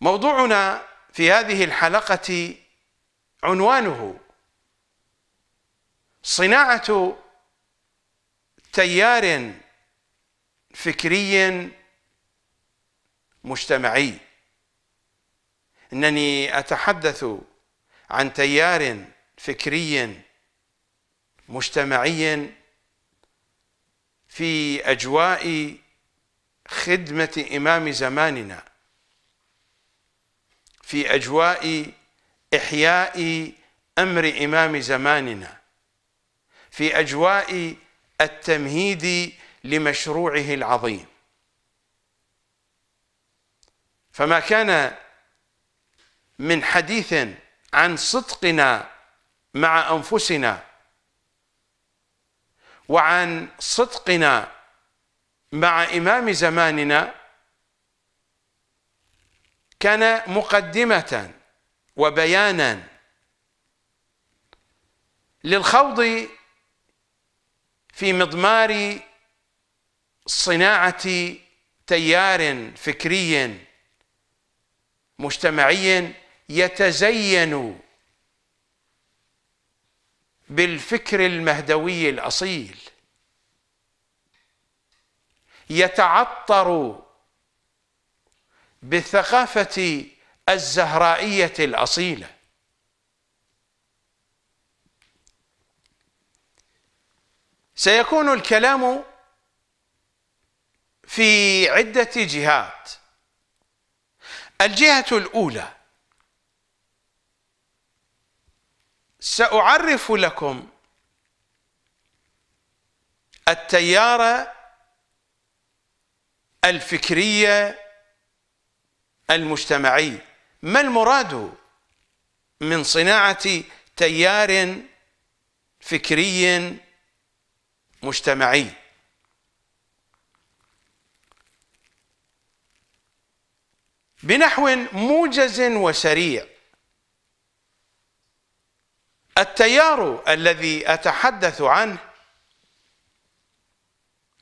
موضوعنا في هذه الحلقة عنوانه صناعة تيار فكري مجتمعي انني اتحدث عن تيار فكري مجتمعي في اجواء خدمه امام زماننا في أجواء إحياء أمر إمام زماننا في أجواء التمهيد لمشروعه العظيم فما كان من حديث عن صدقنا مع أنفسنا وعن صدقنا مع إمام زماننا كان مقدمة وبيانا للخوض في مضمار صناعة تيار فكري مجتمعي يتزين بالفكر المهدوي الأصيل يتعطر بالثقافة الزهرائية الأصيلة سيكون الكلام في عدة جهات الجهة الأولى سأعرف لكم التيار الفكرية المجتمعي ما المراد من صناعة تيار فكري مجتمعي بنحو موجز وسريع التيار الذي أتحدث عنه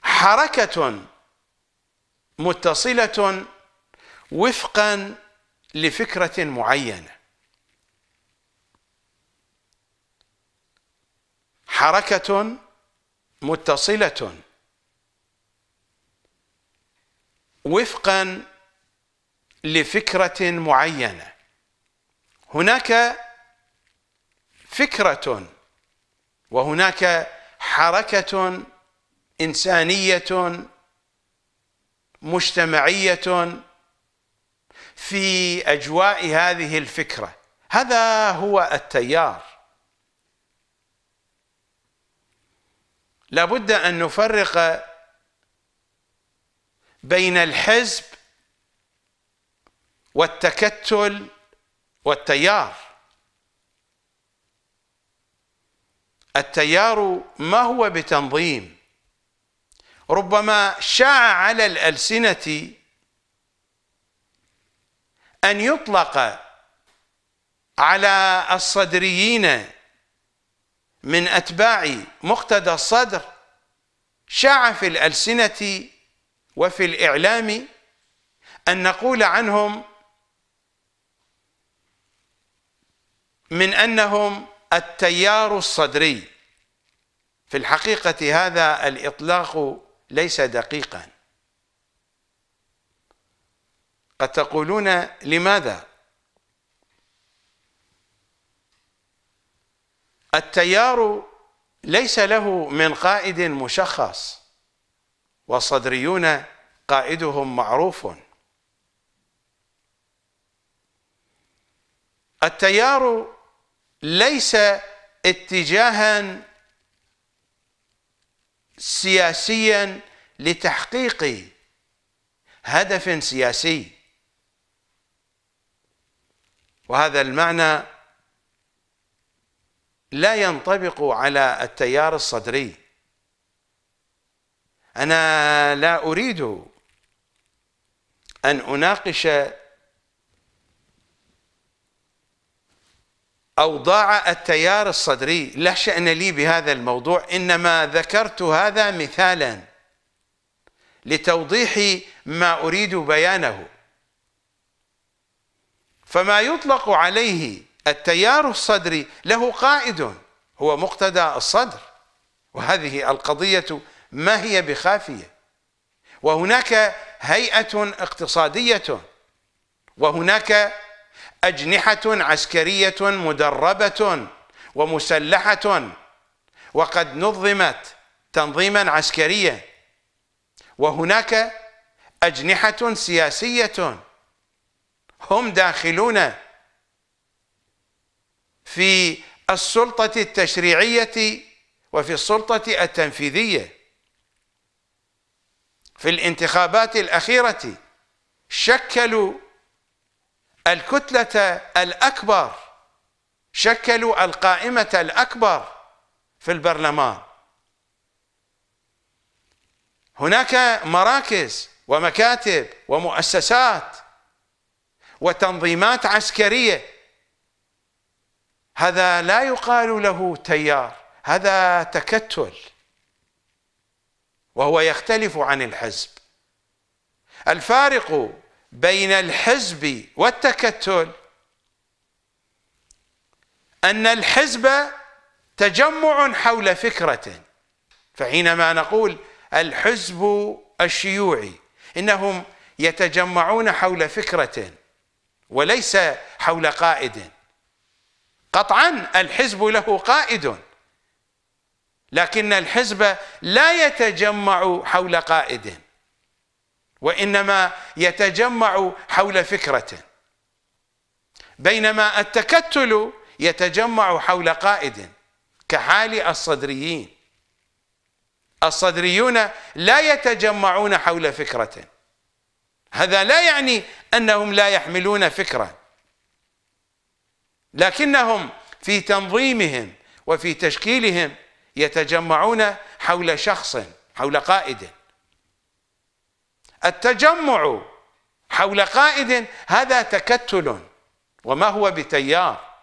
حركة متصلة وفقا لفكرة معينة حركة متصلة وفقا لفكرة معينة هناك فكرة وهناك حركة إنسانية مجتمعية في اجواء هذه الفكره هذا هو التيار لابد ان نفرق بين الحزب والتكتل والتيار التيار ما هو بتنظيم ربما شاع على الالسنه أن يطلق على الصدريين من أتباع مقتدى الصدر شاع في الألسنة وفي الإعلام أن نقول عنهم من أنهم التيار الصدري في الحقيقة هذا الإطلاق ليس دقيقاً قد تقولون لماذا التيار ليس له من قائد مشخص والصدريون قائدهم معروف التيار ليس اتجاها سياسيا لتحقيق هدف سياسي وهذا المعنى لا ينطبق على التيار الصدري أنا لا أريد أن أناقش أوضاع التيار الصدري لا شأن لي بهذا الموضوع إنما ذكرت هذا مثالا لتوضيح ما أريد بيانه فما يطلق عليه التيار الصدري له قائد هو مقتدى الصدر وهذه القضية ما هي بخافية وهناك هيئة اقتصادية وهناك أجنحة عسكرية مدربة ومسلحة وقد نظمت تنظيما عسكريا وهناك أجنحة سياسية هم داخلون في السلطة التشريعية وفي السلطة التنفيذية في الانتخابات الأخيرة شكلوا الكتلة الأكبر شكلوا القائمة الأكبر في البرلمان هناك مراكز ومكاتب ومؤسسات وتنظيمات عسكرية هذا لا يقال له تيار هذا تكتل وهو يختلف عن الحزب الفارق بين الحزب والتكتل أن الحزب تجمع حول فكرة فحينما نقول الحزب الشيوعي إنهم يتجمعون حول فكرة وليس حول قائد قطعا الحزب له قائد لكن الحزب لا يتجمع حول قائد وإنما يتجمع حول فكرة بينما التكتل يتجمع حول قائد كحال الصدريين الصدريون لا يتجمعون حول فكره هذا لا يعني أنهم لا يحملون فكرة لكنهم في تنظيمهم وفي تشكيلهم يتجمعون حول شخص حول قائد التجمع حول قائد هذا تكتل وما هو بتيار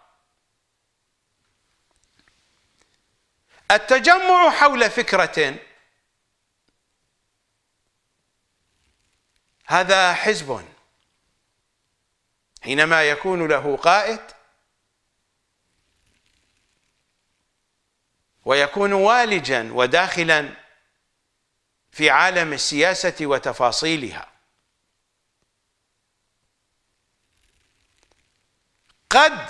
التجمع حول فكرة هذا حزب حينما يكون له قائد ويكون والجا وداخلا في عالم السياسة وتفاصيلها قد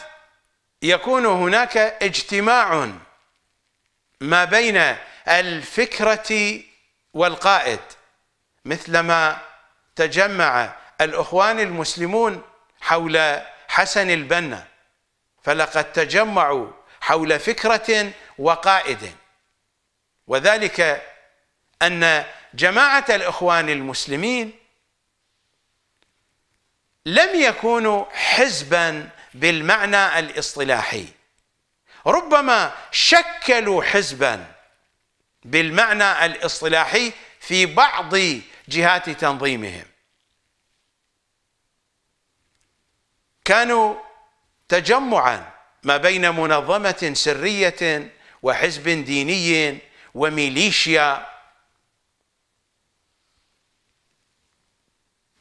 يكون هناك اجتماع ما بين الفكرة والقائد مثلما تجمع الإخوان المسلمون حول حسن البنا فلقد تجمعوا حول فكرة وقائد وذلك أن جماعة الإخوان المسلمين لم يكونوا حزبا بالمعنى الاصطلاحي ربما شكلوا حزبا بالمعنى الاصطلاحي في بعض جهات تنظيمهم كانوا تجمعا ما بين منظمة سرية وحزب ديني وميليشيا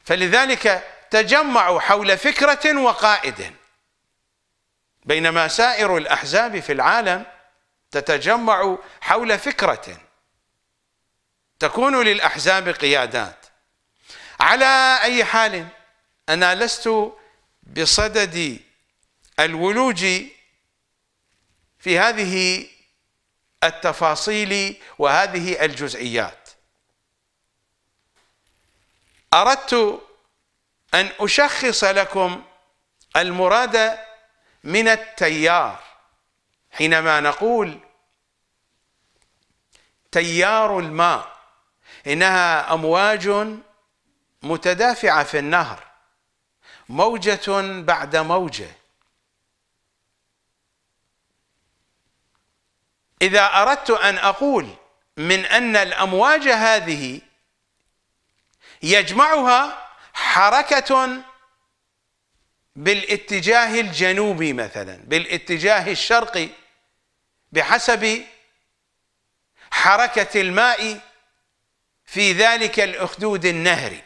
فلذلك تجمعوا حول فكرة وقائد بينما سائر الأحزاب في العالم تتجمع حول فكرة تكون للأحزاب قيادات على أي حال أنا لست بصدد الولوج في هذه التفاصيل وهذه الجزئيات أردت أن أشخص لكم المراد من التيار حينما نقول تيار الماء إنها أمواج متدافعة في النهر موجة بعد موجة إذا أردت أن أقول من أن الأمواج هذه يجمعها حركة بالاتجاه الجنوبي مثلا بالاتجاه الشرقي بحسب حركة الماء في ذلك الأخدود النهري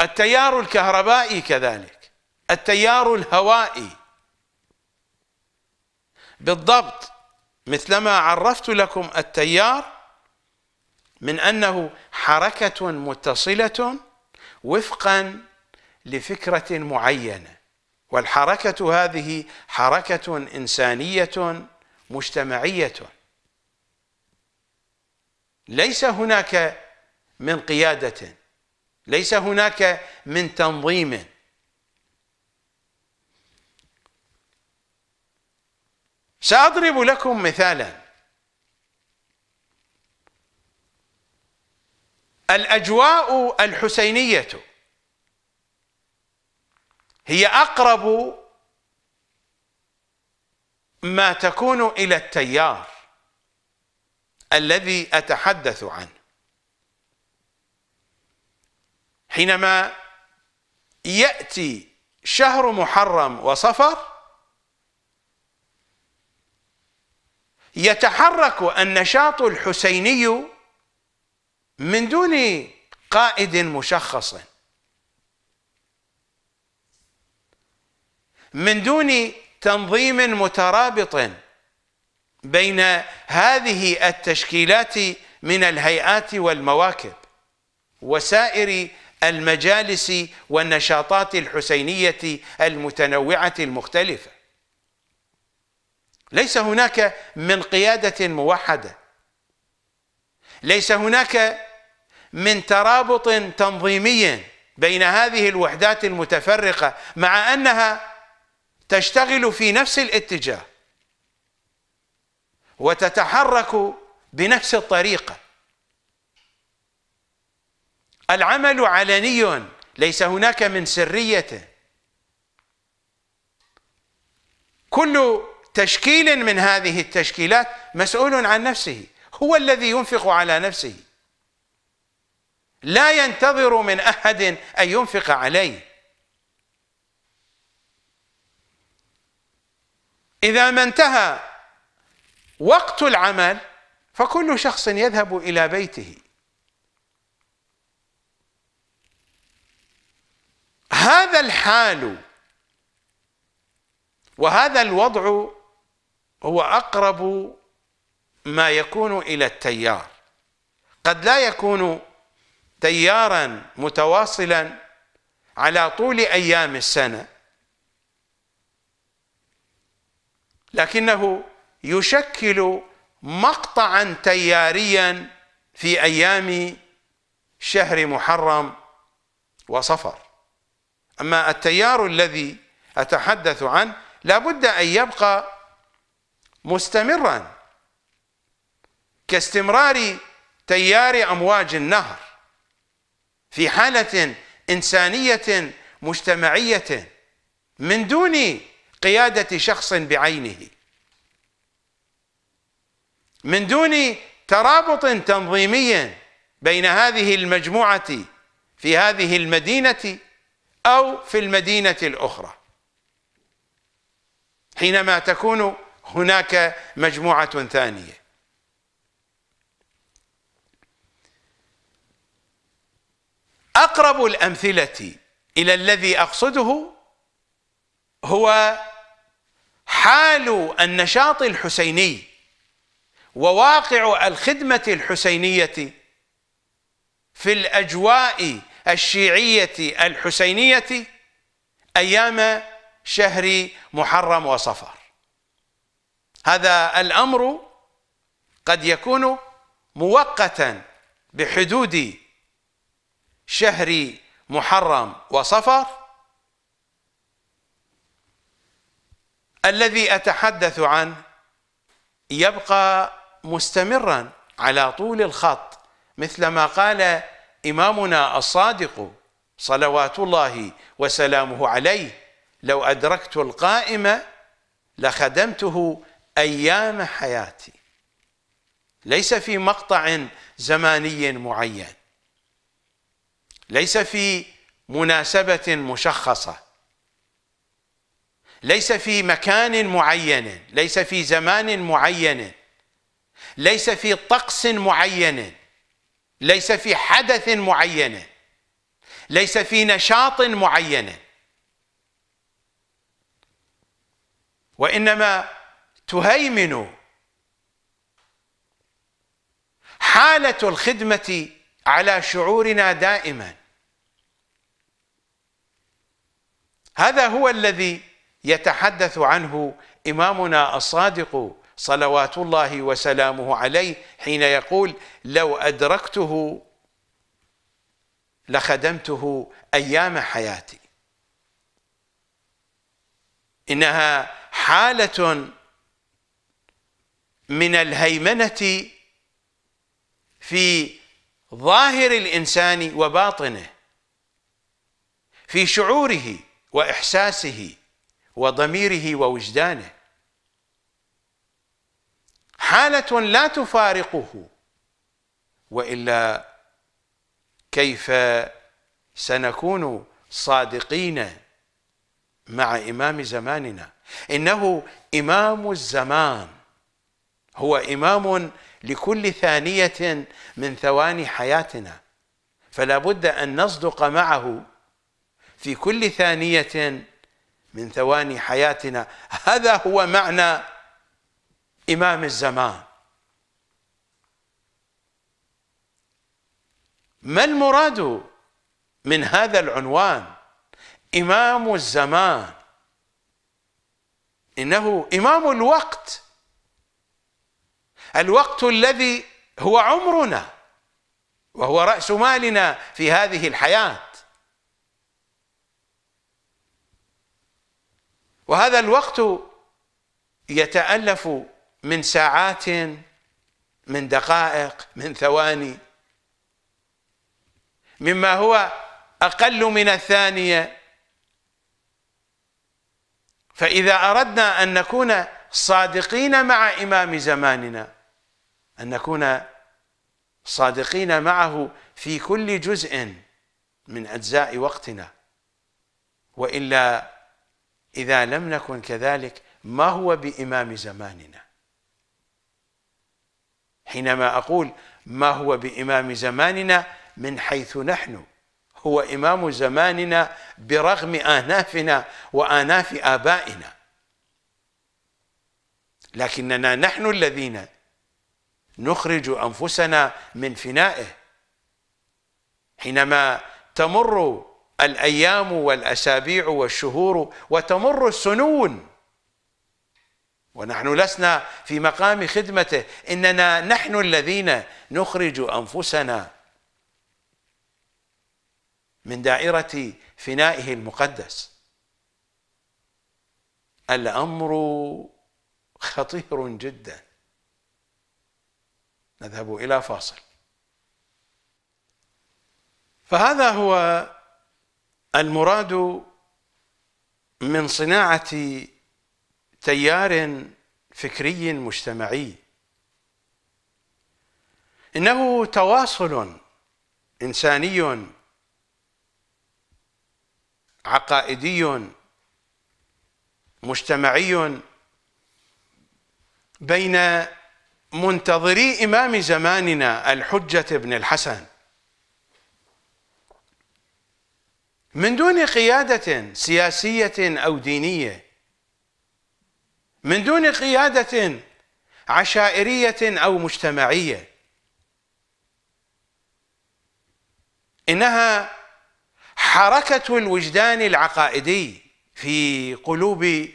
التيار الكهربائي كذلك التيار الهوائي بالضبط مثلما عرفت لكم التيار من أنه حركة متصلة وفقا لفكرة معينة والحركة هذه حركة إنسانية مجتمعية ليس هناك من قيادة ليس هناك من تنظيم سأضرب لكم مثالا الأجواء الحسينية هي أقرب ما تكون إلى التيار الذي أتحدث عنه حينما يأتي شهر محرم وصفر يتحرك النشاط الحسيني من دون قائد مشخص من دون تنظيم مترابط بين هذه التشكيلات من الهيئات والمواكب وسائر المجالس والنشاطات الحسينية المتنوعة المختلفة ليس هناك من قيادة موحدة ليس هناك من ترابط تنظيمي بين هذه الوحدات المتفرقة مع أنها تشتغل في نفس الاتجاه وتتحرك بنفس الطريقه العمل علني ليس هناك من سريته كل تشكيل من هذه التشكيلات مسؤول عن نفسه هو الذي ينفق على نفسه لا ينتظر من احد ان ينفق عليه إذا ما انتهى وقت العمل فكل شخص يذهب إلى بيته هذا الحال وهذا الوضع هو أقرب ما يكون إلى التيار قد لا يكون تيارا متواصلا على طول أيام السنة لكنه يشكل مقطعا تياريا في ايام شهر محرم وصفر اما التيار الذي اتحدث عنه لابد ان يبقى مستمرا كاستمرار تيار امواج النهر في حاله انسانيه مجتمعيه من دون قيادة شخص بعينه من دون ترابط تنظيمي بين هذه المجموعة في هذه المدينة أو في المدينة الأخرى حينما تكون هناك مجموعة ثانية أقرب الأمثلة إلى الذي أقصده هو حال النشاط الحسيني وواقع الخدمة الحسينية في الأجواء الشيعية الحسينية أيام شهر محرم وصفر هذا الأمر قد يكون مؤقتا بحدود شهر محرم وصفر الذي أتحدث عنه يبقى مستمرا على طول الخط مثل ما قال إمامنا الصادق صلوات الله وسلامه عليه لو أدركت القائمة لخدمته أيام حياتي ليس في مقطع زماني معين ليس في مناسبة مشخصة ليس في مكان معين ليس في زمان معين ليس في طقس معين ليس في حدث معين ليس في نشاط معين وإنما تهيمن حالة الخدمة على شعورنا دائما هذا هو الذي يتحدث عنه إمامنا الصادق صلوات الله وسلامه عليه حين يقول لو أدركته لخدمته أيام حياتي إنها حالة من الهيمنة في ظاهر الإنسان وباطنه في شعوره وإحساسه وضميره ووجدانه حالة لا تفارقه وإلا كيف سنكون صادقين مع إمام زماننا إنه إمام الزمان هو إمام لكل ثانية من ثواني حياتنا فلا بد أن نصدق معه في كل ثانية من ثواني حياتنا هذا هو معنى إمام الزمان ما المراد من هذا العنوان إمام الزمان إنه إمام الوقت الوقت الذي هو عمرنا وهو رأس مالنا في هذه الحياة وهذا الوقت يتالف من ساعات من دقائق من ثواني مما هو اقل من الثانيه فاذا اردنا ان نكون صادقين مع امام زماننا ان نكون صادقين معه في كل جزء من اجزاء وقتنا والا إذا لم نكن كذلك ما هو بإمام زماننا حينما أقول ما هو بإمام زماننا من حيث نحن هو إمام زماننا برغم آنافنا وآناف آبائنا لكننا نحن الذين نخرج أنفسنا من فنائه حينما تمر الأيام والأسابيع والشهور وتمر السنون ونحن لسنا في مقام خدمته إننا نحن الذين نخرج أنفسنا من دائرة فنائه المقدس الأمر خطير جدا نذهب إلى فاصل فهذا هو المراد من صناعة تيار فكري مجتمعي إنه تواصل إنساني عقائدي مجتمعي بين منتظري إمام زماننا الحجة بن الحسن من دون قيادة سياسية أو دينية من دون قيادة عشائرية أو مجتمعية إنها حركة الوجدان العقائدي في قلوب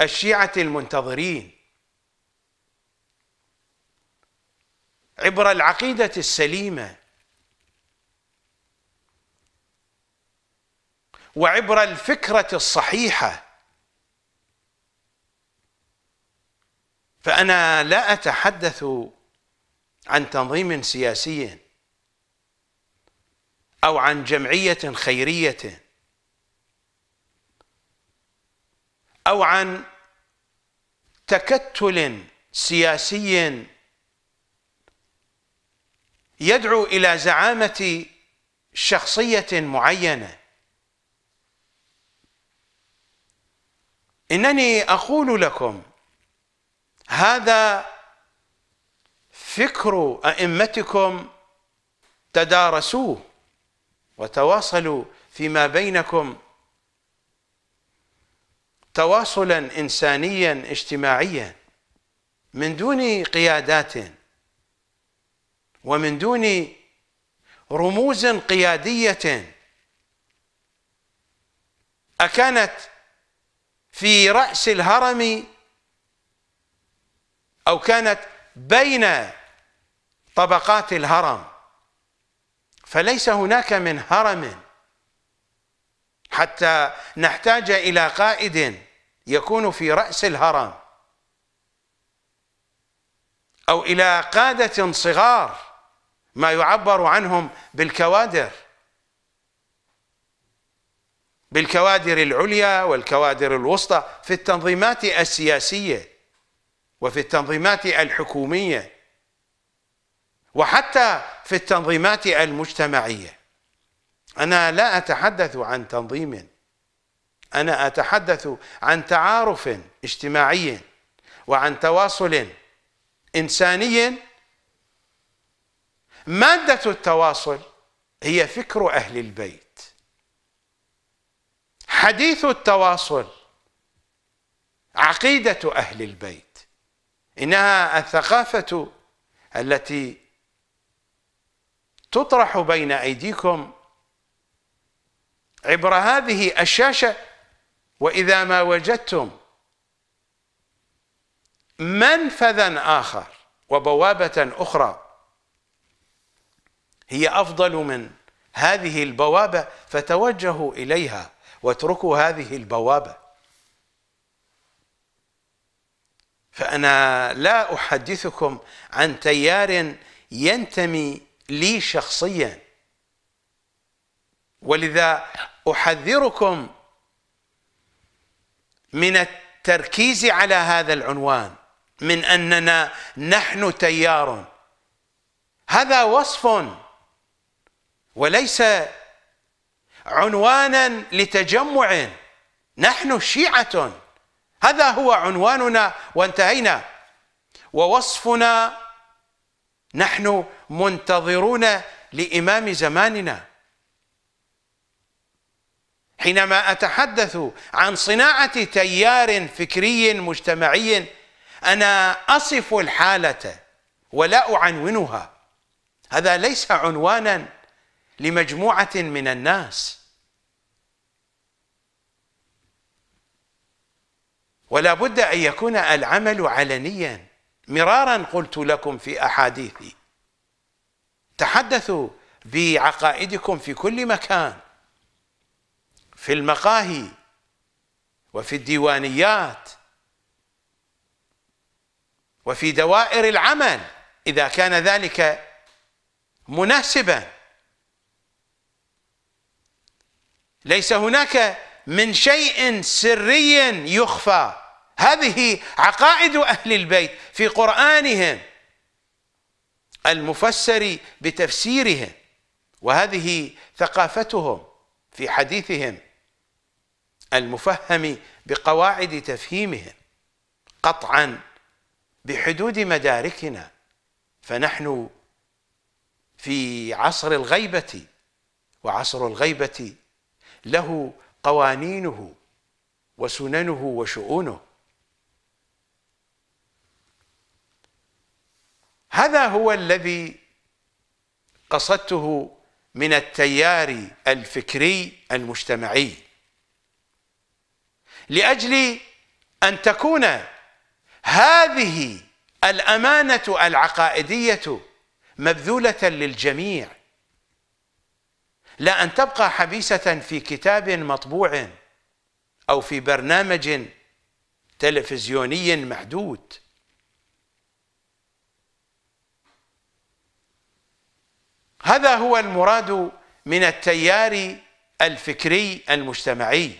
الشيعة المنتظرين عبر العقيدة السليمة وعبر الفكره الصحيحه فانا لا اتحدث عن تنظيم سياسي او عن جمعيه خيريه او عن تكتل سياسي يدعو الى زعامه شخصيه معينه إنني أقول لكم هذا فكر أئمتكم تدارسوه وتواصلوا فيما بينكم تواصلا إنسانيا اجتماعيا من دون قيادات ومن دون رموز قيادية أكانت في رأس الهرم أو كانت بين طبقات الهرم فليس هناك من هرم حتى نحتاج إلى قائد يكون في رأس الهرم أو إلى قادة صغار ما يعبر عنهم بالكوادر بالكوادر العليا والكوادر الوسطى في التنظيمات السياسية وفي التنظيمات الحكومية وحتى في التنظيمات المجتمعية أنا لا أتحدث عن تنظيم أنا أتحدث عن تعارف اجتماعي وعن تواصل إنساني مادة التواصل هي فكر أهل البيت حديث التواصل عقيدة أهل البيت إنها الثقافة التي تطرح بين أيديكم عبر هذه الشاشة وإذا ما وجدتم منفذا آخر وبوابة أخرى هي أفضل من هذه البوابة فتوجهوا إليها واتركوا هذه البوابه فانا لا احدثكم عن تيار ينتمي لي شخصيا ولذا احذركم من التركيز على هذا العنوان من اننا نحن تيار هذا وصف وليس عنوانا لتجمع نحن شيعة هذا هو عنواننا وانتهينا ووصفنا نحن منتظرون لإمام زماننا حينما أتحدث عن صناعة تيار فكري مجتمعي أنا أصف الحالة ولا أعنونها هذا ليس عنوانا لمجموعة من الناس ولا بد أن يكون العمل علنيا مرارا قلت لكم في أحاديثي تحدثوا بعقائدكم في كل مكان في المقاهي وفي الديوانيات وفي دوائر العمل إذا كان ذلك مناسبا ليس هناك من شيء سري يخفى هذه عقائد أهل البيت في قرآنهم المفسر بتفسيرهم وهذه ثقافتهم في حديثهم المفهم بقواعد تفهيمهم قطعا بحدود مداركنا فنحن في عصر الغيبة وعصر الغيبة له قوانينه وسننه وشؤونه هذا هو الذي قصدته من التيار الفكري المجتمعي لاجل ان تكون هذه الامانه العقائديه مبذوله للجميع لا أن تبقى حبيسة في كتاب مطبوع أو في برنامج تلفزيوني محدود هذا هو المراد من التيار الفكري المجتمعي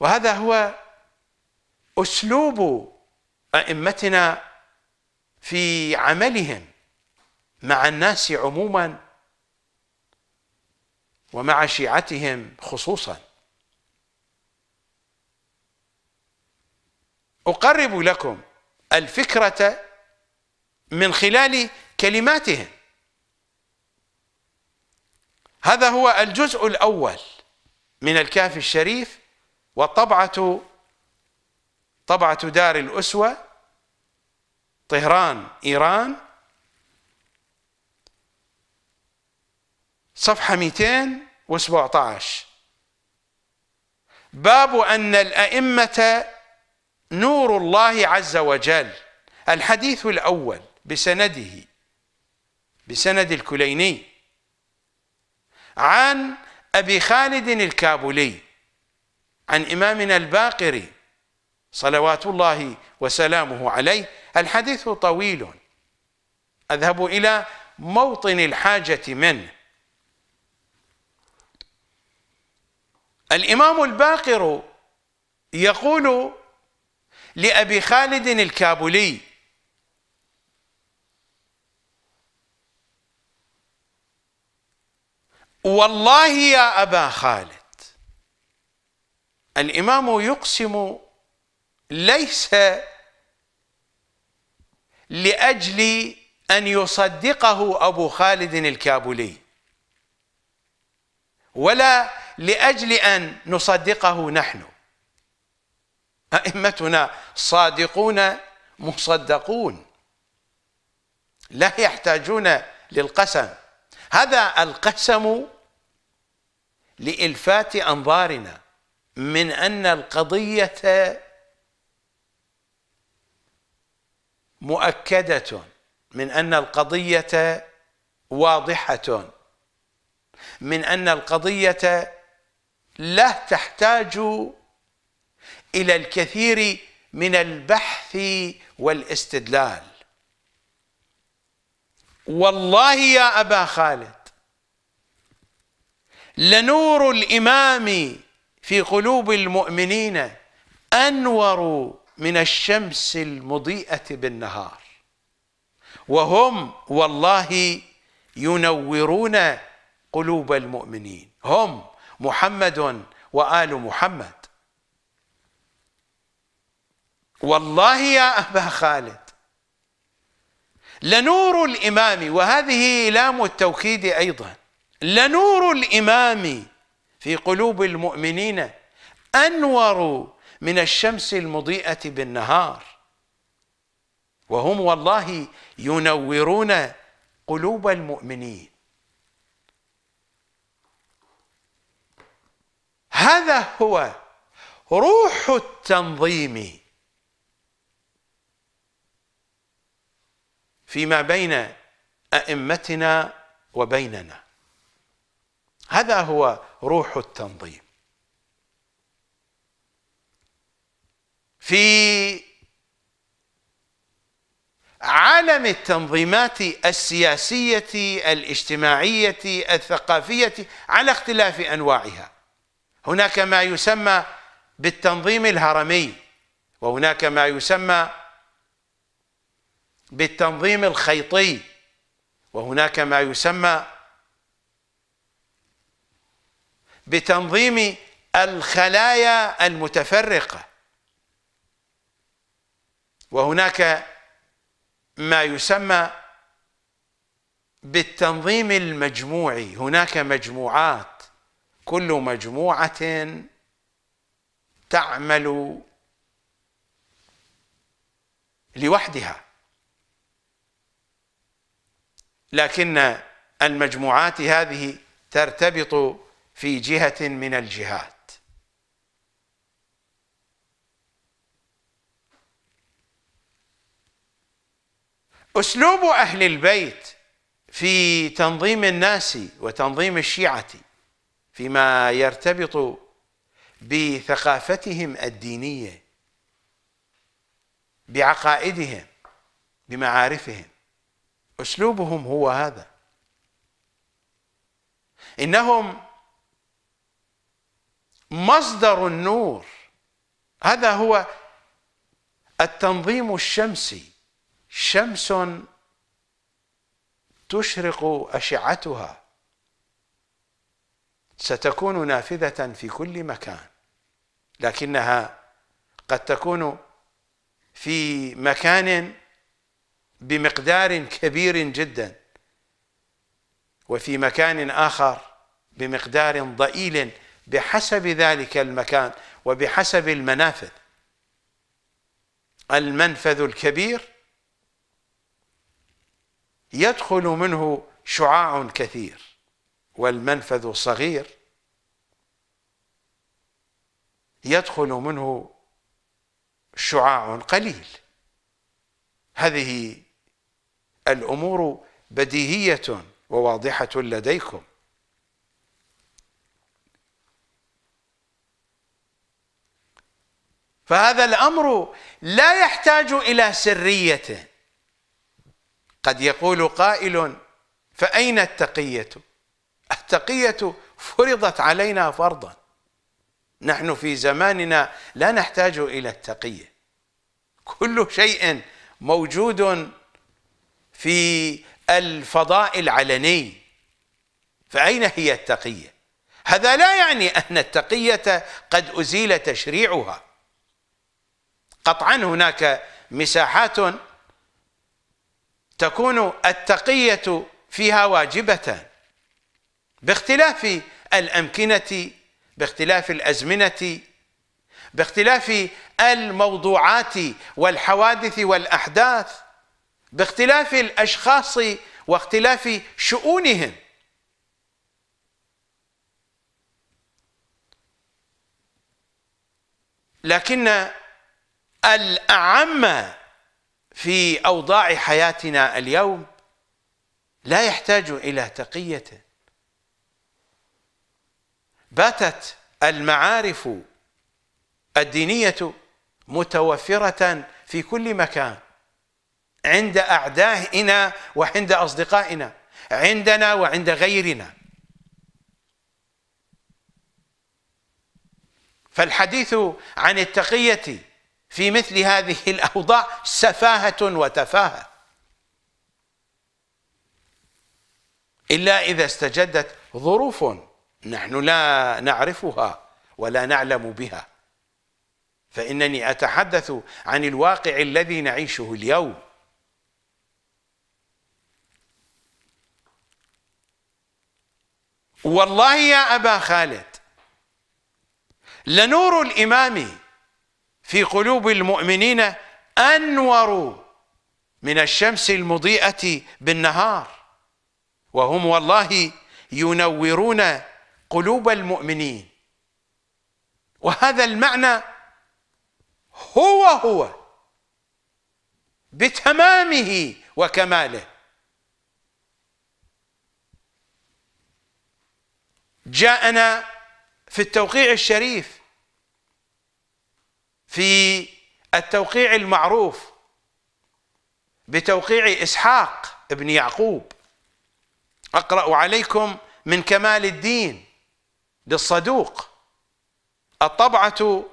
وهذا هو أسلوب أئمتنا في عملهم مع الناس عموما ومع شيعتهم خصوصا اقرب لكم الفكره من خلال كلماتهم هذا هو الجزء الاول من الكاف الشريف وطبعه طبعه دار الاسوه طهران ايران صفحة 217 باب أن الأئمة نور الله عز وجل الحديث الأول بسنده بسند الكليني عن أبي خالد الكابولي عن إمامنا الباقري صلوات الله وسلامه عليه الحديث طويل أذهب إلى موطن الحاجة منه الإمام الباقر يقول لأبي خالد الكابولي والله يا أبا خالد الإمام يقسم ليس لأجل أن يصدقه أبو خالد الكابولي ولا لاجل ان نصدقه نحن ائمتنا صادقون مصدقون لا يحتاجون للقسم هذا القسم لالفات انظارنا من ان القضيه مؤكده من ان القضيه واضحه من ان القضيه لا تحتاج الى الكثير من البحث والاستدلال والله يا ابا خالد لنور الامام في قلوب المؤمنين انور من الشمس المضيئه بالنهار وهم والله ينورون قلوب المؤمنين هم محمد وآل محمد والله يا أبا خالد لنور الإمام وهذه لام التوكيد أيضا لنور الإمام في قلوب المؤمنين أنور من الشمس المضيئة بالنهار وهم والله ينورون قلوب المؤمنين هذا هو روح التنظيم فيما بين أئمتنا وبيننا هذا هو روح التنظيم في عالم التنظيمات السياسية الاجتماعية الثقافية على اختلاف أنواعها هناك ما يسمى بالتنظيم الهرمي وهناك ما يسمى بالتنظيم الخيطي وهناك ما يسمى بتنظيم الخلايا المتفرقه وهناك ما يسمى بالتنظيم المجموعي هناك مجموعات كل مجموعة تعمل لوحدها لكن المجموعات هذه ترتبط في جهة من الجهات أسلوب أهل البيت في تنظيم الناس وتنظيم الشيعة فيما يرتبط بثقافتهم الدينيه بعقائدهم بمعارفهم اسلوبهم هو هذا انهم مصدر النور هذا هو التنظيم الشمسي شمس تشرق اشعتها ستكون نافذة في كل مكان لكنها قد تكون في مكان بمقدار كبير جدا وفي مكان آخر بمقدار ضئيل بحسب ذلك المكان وبحسب المنافذ المنفذ الكبير يدخل منه شعاع كثير والمنفذ صغير يدخل منه شعاع قليل هذه الامور بديهيه وواضحه لديكم فهذا الامر لا يحتاج الى سريه قد يقول قائل فاين التقيه التقية فرضت علينا فرضا نحن في زماننا لا نحتاج إلى التقية كل شيء موجود في الفضاء العلني فأين هي التقية هذا لا يعني أن التقية قد أزيل تشريعها قطعا هناك مساحات تكون التقية فيها واجبة باختلاف الامكنه باختلاف الازمنه باختلاف الموضوعات والحوادث والاحداث باختلاف الاشخاص واختلاف شؤونهم لكن الاعم في اوضاع حياتنا اليوم لا يحتاج الى تقيته باتت المعارف الدينيه متوفره في كل مكان عند اعدائنا وعند اصدقائنا عندنا وعند غيرنا فالحديث عن التقيه في مثل هذه الاوضاع سفاهه وتفاهه الا اذا استجدت ظروف نحن لا نعرفها ولا نعلم بها فانني اتحدث عن الواقع الذي نعيشه اليوم والله يا ابا خالد لنور الامام في قلوب المؤمنين انور من الشمس المضيئه بالنهار وهم والله ينورون قلوب المؤمنين وهذا المعنى هو هو بتمامه وكماله جاءنا في التوقيع الشريف في التوقيع المعروف بتوقيع اسحاق ابن يعقوب اقرا عليكم من كمال الدين للصدوق الطبعة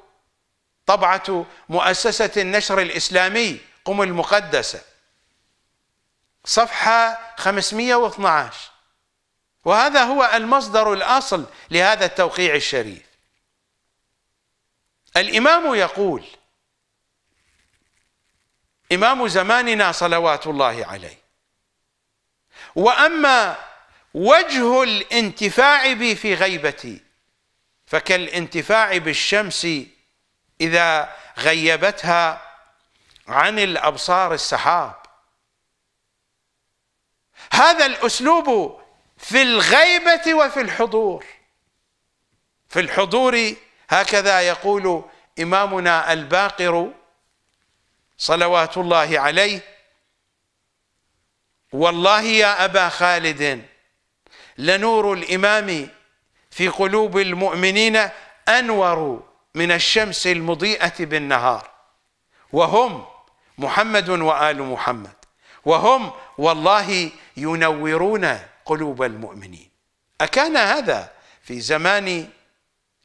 طبعة مؤسسة النشر الإسلامي قم المقدسة صفحة 512 وهذا هو المصدر الأصل لهذا التوقيع الشريف الإمام يقول إمام زماننا صلوات الله عليه وأما وجه الانتفاع بي في غيبتي فكالانتفاع بالشمس اذا غيبتها عن الابصار السحاب هذا الاسلوب في الغيبه وفي الحضور في الحضور هكذا يقول امامنا الباقر صلوات الله عليه والله يا ابا خالد لنور الإمام في قلوب المؤمنين أنور من الشمس المضيئة بالنهار وهم محمد وآل محمد وهم والله ينورون قلوب المؤمنين أكان هذا في زمان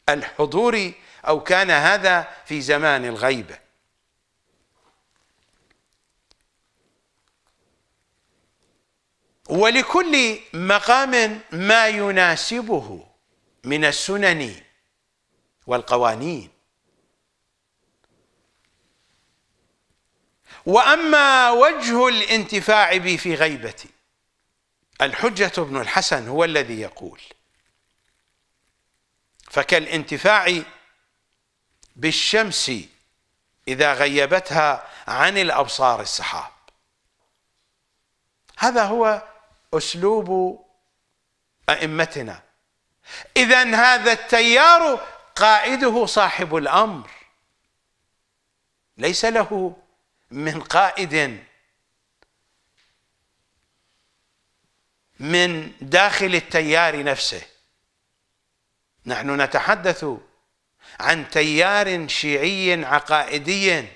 الحضور أو كان هذا في زمان الغيبة ولكل مقام ما يناسبه من السنن والقوانين واما وجه الانتفاع بي في غيبتي الحجه بن الحسن هو الذي يقول فكالانتفاع بالشمس اذا غيبتها عن الابصار السحاب هذا هو اسلوب ائمتنا اذا هذا التيار قائده صاحب الامر ليس له من قائد من داخل التيار نفسه نحن نتحدث عن تيار شيعي عقائدي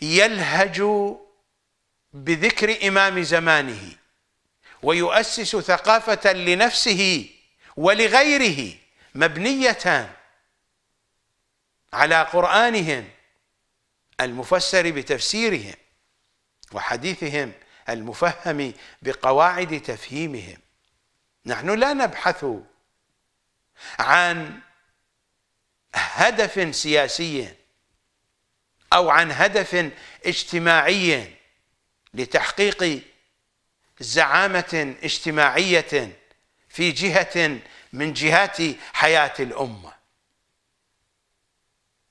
يلهج بذكر إمام زمانه ويؤسس ثقافة لنفسه ولغيره مبنية على قرآنهم المفسر بتفسيرهم وحديثهم المفهم بقواعد تفهيمهم نحن لا نبحث عن هدف سياسي أو عن هدف اجتماعي لتحقيق زعامة اجتماعية في جهة من جهات حياة الأمة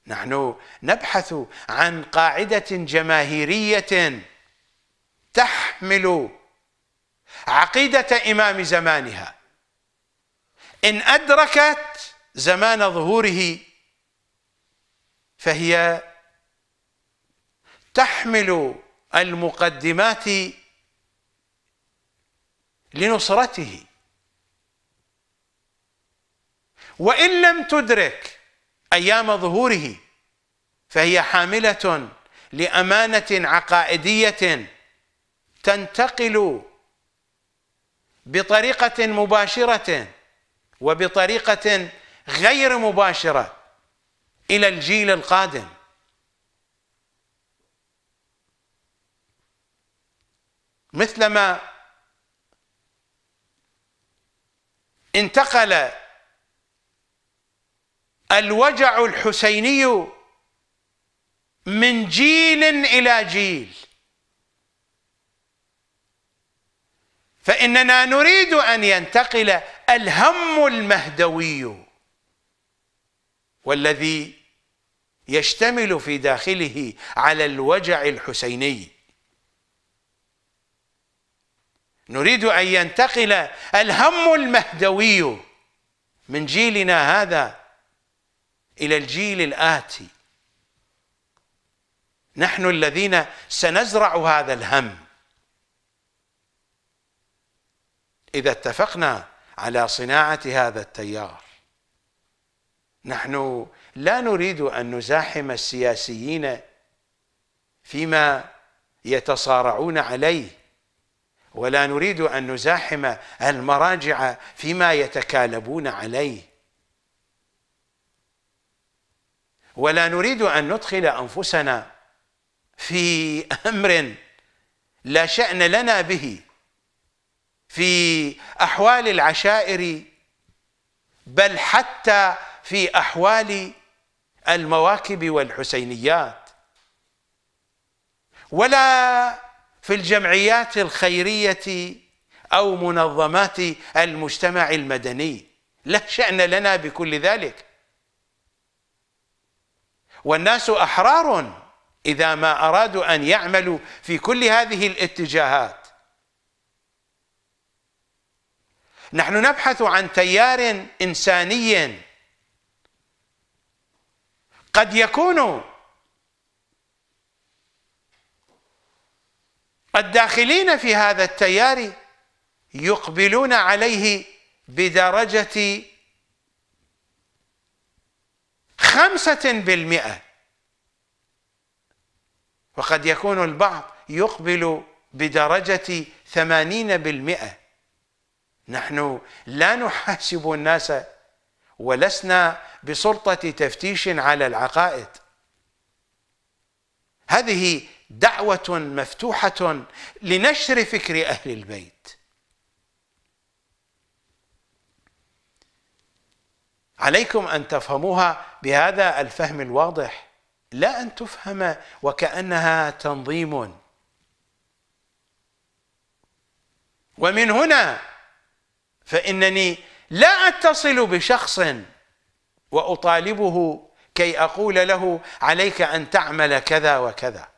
نحن نبحث عن قاعدة جماهيرية تحمل عقيدة إمام زمانها إن أدركت زمان ظهوره فهي تحمل المقدمات لنصرته وان لم تدرك ايام ظهوره فهي حامله لامانه عقائديه تنتقل بطريقه مباشره وبطريقه غير مباشره الى الجيل القادم مثلما انتقل الوجع الحسيني من جيل الى جيل فاننا نريد ان ينتقل الهم المهدوي والذي يشتمل في داخله على الوجع الحسيني نريد أن ينتقل الهم المهدوي من جيلنا هذا إلى الجيل الآتي نحن الذين سنزرع هذا الهم إذا اتفقنا على صناعة هذا التيار نحن لا نريد أن نزاحم السياسيين فيما يتصارعون عليه ولا نريد أن نزاحم المراجع فيما يتكالبون عليه ولا نريد أن ندخل أنفسنا في أمر لا شأن لنا به في أحوال العشائر بل حتى في أحوال المواكب والحسينيات ولا في الجمعيات الخيرية أو منظمات المجتمع المدني لا شأن لنا بكل ذلك والناس أحرار إذا ما أرادوا أن يعملوا في كل هذه الاتجاهات نحن نبحث عن تيار إنساني قد يكون الداخلين في هذا التيار يقبلون عليه بدرجة خمسة بالمئة وقد يكون البعض يقبل بدرجة ثمانين بالمئة نحن لا نحاسب الناس ولسنا بسلطة تفتيش على العقائد هذه دعوة مفتوحة لنشر فكر أهل البيت عليكم أن تفهموها بهذا الفهم الواضح لا أن تفهم وكأنها تنظيم ومن هنا فإنني لا أتصل بشخص وأطالبه كي أقول له عليك أن تعمل كذا وكذا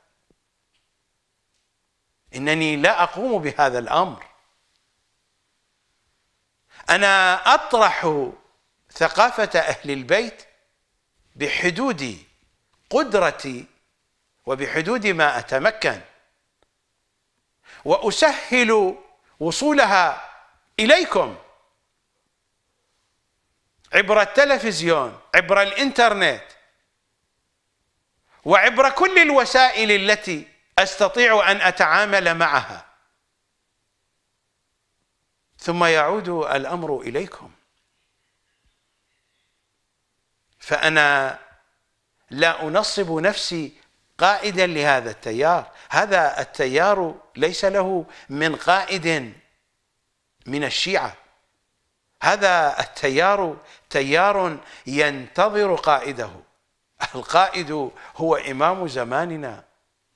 انني لا اقوم بهذا الامر انا اطرح ثقافه اهل البيت بحدود قدرتي وبحدود ما اتمكن واسهل وصولها اليكم عبر التلفزيون عبر الانترنت وعبر كل الوسائل التي استطيع ان اتعامل معها ثم يعود الامر اليكم فانا لا انصب نفسي قائدا لهذا التيار هذا التيار ليس له من قائد من الشيعه هذا التيار تيار ينتظر قائده القائد هو امام زماننا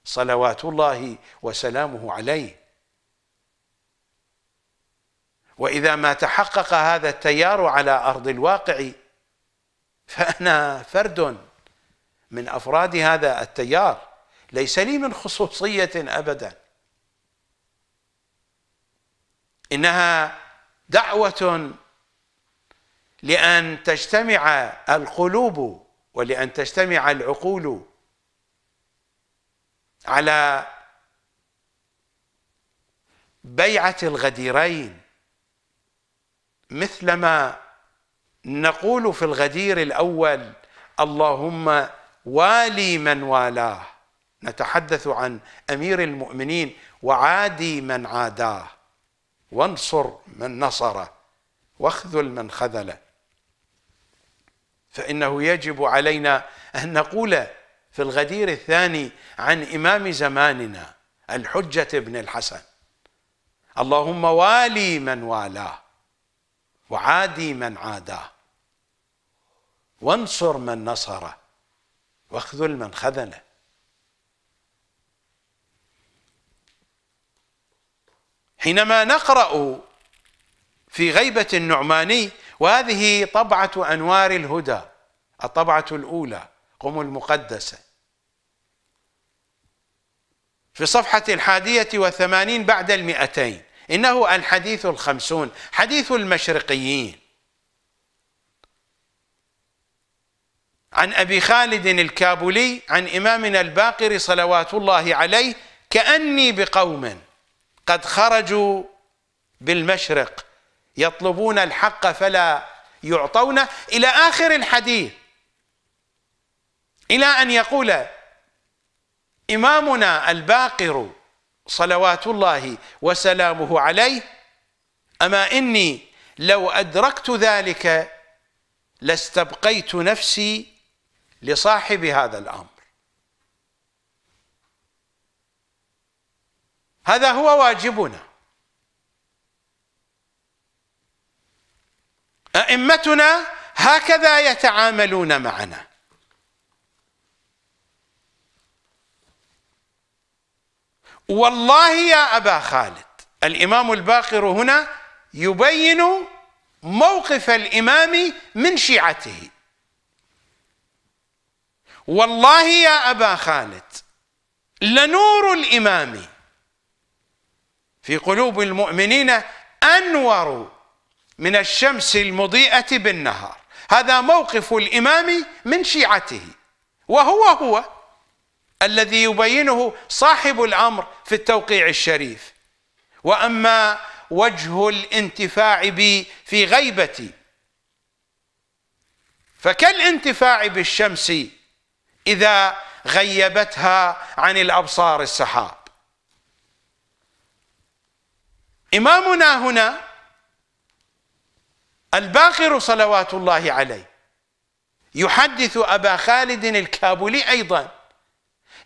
صلوات الله وسلامه عليه واذا ما تحقق هذا التيار على ارض الواقع فانا فرد من افراد هذا التيار ليس لي من خصوصيه ابدا انها دعوه لان تجتمع القلوب ولان تجتمع العقول على بيعة الغديرين مثلما نقول في الغدير الأول اللهم والي من والاه نتحدث عن أمير المؤمنين وعادي من عاداه وانصر من نصره واخذل من خذله فإنه يجب علينا أن نقول في الغدير الثاني عن إمام زماننا الحجة بن الحسن اللهم والي من والاه وعادي من عاداه وانصر من نصره واخذل من خذله حينما نقرأ في غيبة النعماني وهذه طبعة أنوار الهدى الطبعة الأولى قم المقدسة في صفحة الحادية وثمانين بعد المئتين إنه الحديث الخمسون حديث المشرقيين عن أبي خالد الكابولي عن إمامنا الباقر صلوات الله عليه كأني بقوم قد خرجوا بالمشرق يطلبون الحق فلا يعطونه إلى آخر الحديث إلى أن يقول إمامنا الباقر صلوات الله وسلامه عليه أما إني لو أدركت ذلك لاستبقيت نفسي لصاحب هذا الأمر هذا هو واجبنا أئمتنا هكذا يتعاملون معنا والله يا أبا خالد الإمام الباقر هنا يبين موقف الإمام من شيعته والله يا أبا خالد لنور الإمام في قلوب المؤمنين أنور من الشمس المضيئة بالنهار هذا موقف الإمام من شيعته وهو هو الذي يبينه صاحب الامر في التوقيع الشريف واما وجه الانتفاع بي في غيبتي فكالانتفاع بالشمس اذا غيبتها عن الابصار السحاب امامنا هنا الباقر صلوات الله عليه يحدث ابا خالد الكابولي ايضا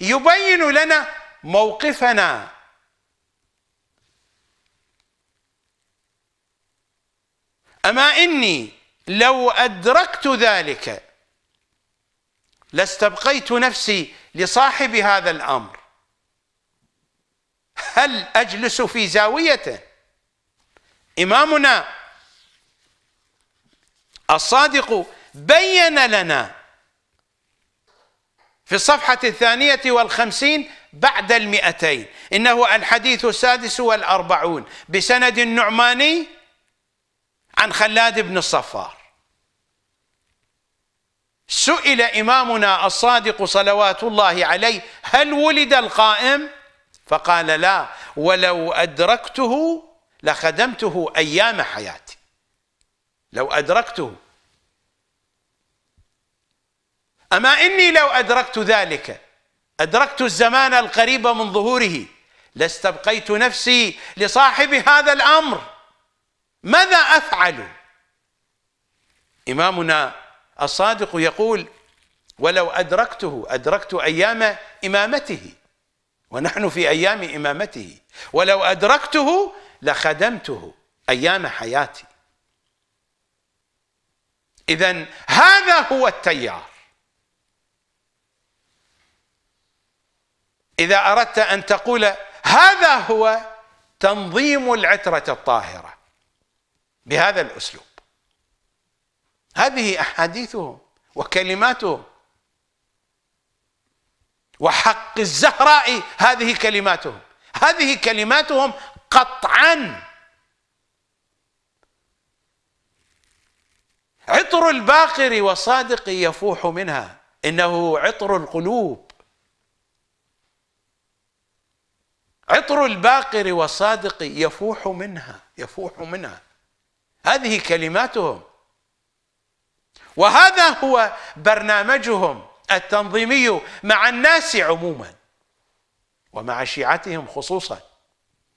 يبين لنا موقفنا اما اني لو ادركت ذلك لاستبقيت نفسي لصاحب هذا الامر هل اجلس في زاويته امامنا الصادق بين لنا في الصفحة الثانية والخمسين بعد المئتين إنه الحديث السادس والأربعون بسند النعماني عن خلاد بن الصفار سئل إمامنا الصادق صلوات الله عليه هل ولد القائم فقال لا ولو أدركته لخدمته أيام حياتي لو أدركته أما إني لو أدركت ذلك أدركت الزمان القريب من ظهوره لاستبقيت نفسي لصاحب هذا الأمر ماذا أفعل إمامنا الصادق يقول ولو أدركته أدركت أيام إمامته ونحن في أيام إمامته ولو أدركته لخدمته أيام حياتي إذا هذا هو التيار إذا أردت أن تقول هذا هو تنظيم العترة الطاهرة بهذا الأسلوب هذه أحاديثهم وكلماتهم وحق الزهراء هذه كلماتهم هذه كلماتهم قطعا عطر الباقر وصادق يفوح منها إنه عطر القلوب عطر الباقر والصادق يفوح منها يفوح منها هذه كلماتهم وهذا هو برنامجهم التنظيمي مع الناس عموما ومع شيعتهم خصوصا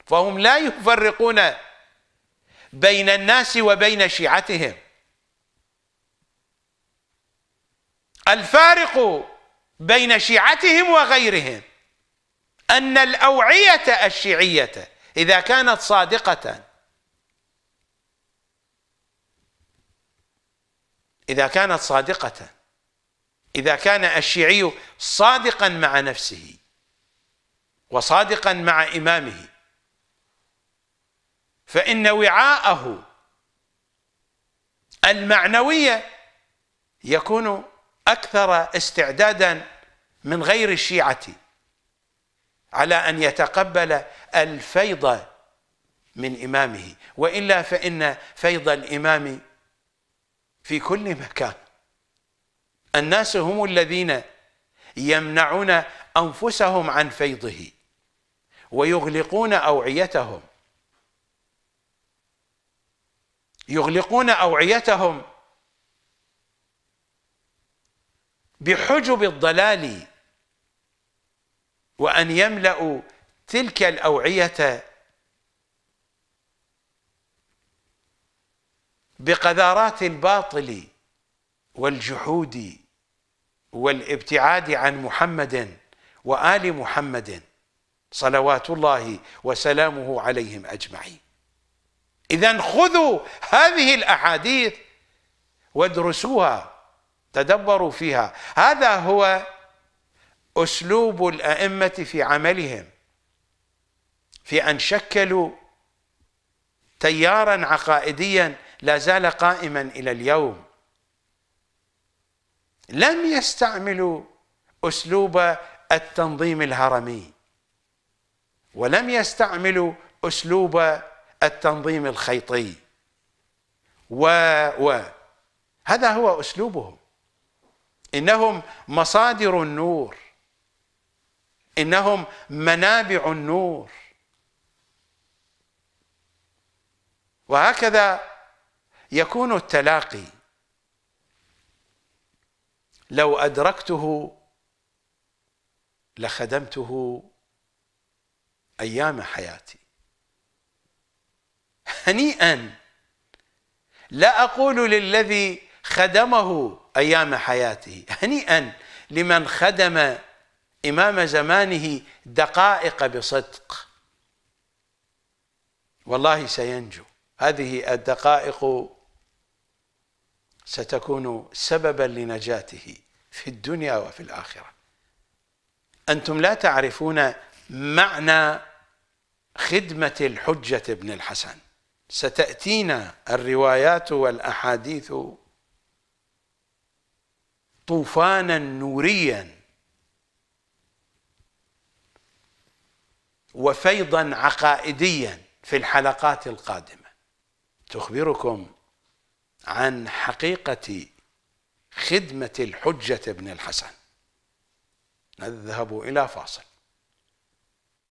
فهم لا يفرقون بين الناس وبين شيعتهم الفارق بين شيعتهم وغيرهم أن الأوعية الشيعية إذا كانت صادقة إذا كانت صادقة إذا كان الشيعي صادقا مع نفسه وصادقا مع إمامه فإن وعاءه المعنوية يكون أكثر استعدادا من غير الشيعة على أن يتقبل الفيض من إمامه وإلا فإن فيض الإمام في كل مكان الناس هم الذين يمنعون أنفسهم عن فيضه ويغلقون أوعيتهم يغلقون أوعيتهم بحجب الضلال وأن يملأوا تلك الأوعية بقذارات الباطل والجحود والابتعاد عن محمد وآل محمد صلوات الله وسلامه عليهم أجمعين إذا خذوا هذه الأحاديث وادرسوها تدبروا فيها هذا هو اسلوب الائمه في عملهم في ان شكلوا تيارا عقائديا لا زال قائما الى اليوم لم يستعملوا اسلوب التنظيم الهرمي ولم يستعملوا اسلوب التنظيم الخيطي و و هذا هو اسلوبهم انهم مصادر النور انهم منابع النور وهكذا يكون التلاقي لو ادركته لخدمته ايام حياتي هنيئا لا اقول للذي خدمه ايام حياته هنيئا لمن خدم إمام زمانه دقائق بصدق والله سينجو هذه الدقائق ستكون سببا لنجاته في الدنيا وفي الآخرة أنتم لا تعرفون معنى خدمة الحجة ابن الحسن ستأتينا الروايات والأحاديث طوفانا نوريا وفيضا عقائديا في الحلقات القادمه تخبركم عن حقيقه خدمه الحجه ابن الحسن نذهب الى فاصل